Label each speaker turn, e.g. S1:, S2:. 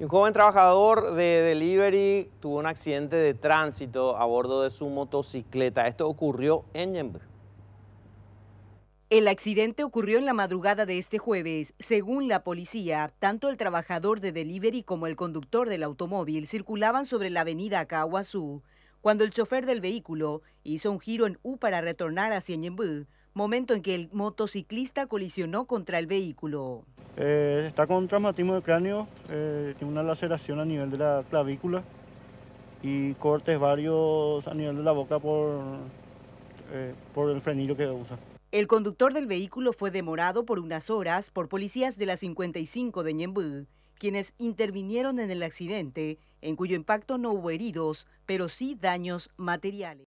S1: un joven trabajador de delivery tuvo un accidente de tránsito a bordo de su motocicleta. Esto ocurrió en Yenbu. El accidente
S2: ocurrió en la madrugada de este jueves. Según la policía, tanto el trabajador de delivery como el conductor del automóvil circulaban sobre la avenida Kawasu cuando el chofer del vehículo hizo un giro en U para retornar hacia Yenbu, momento en que el motociclista
S3: colisionó contra el vehículo. Eh, está con traumatismo de cráneo, eh, tiene una laceración a nivel de la clavícula y cortes varios a nivel de la boca por, eh, por el frenillo que usa.
S2: El conductor del vehículo fue demorado por unas horas por policías de la 55 de Ñembu, quienes intervinieron
S4: en el accidente, en cuyo impacto no hubo heridos, pero sí daños materiales.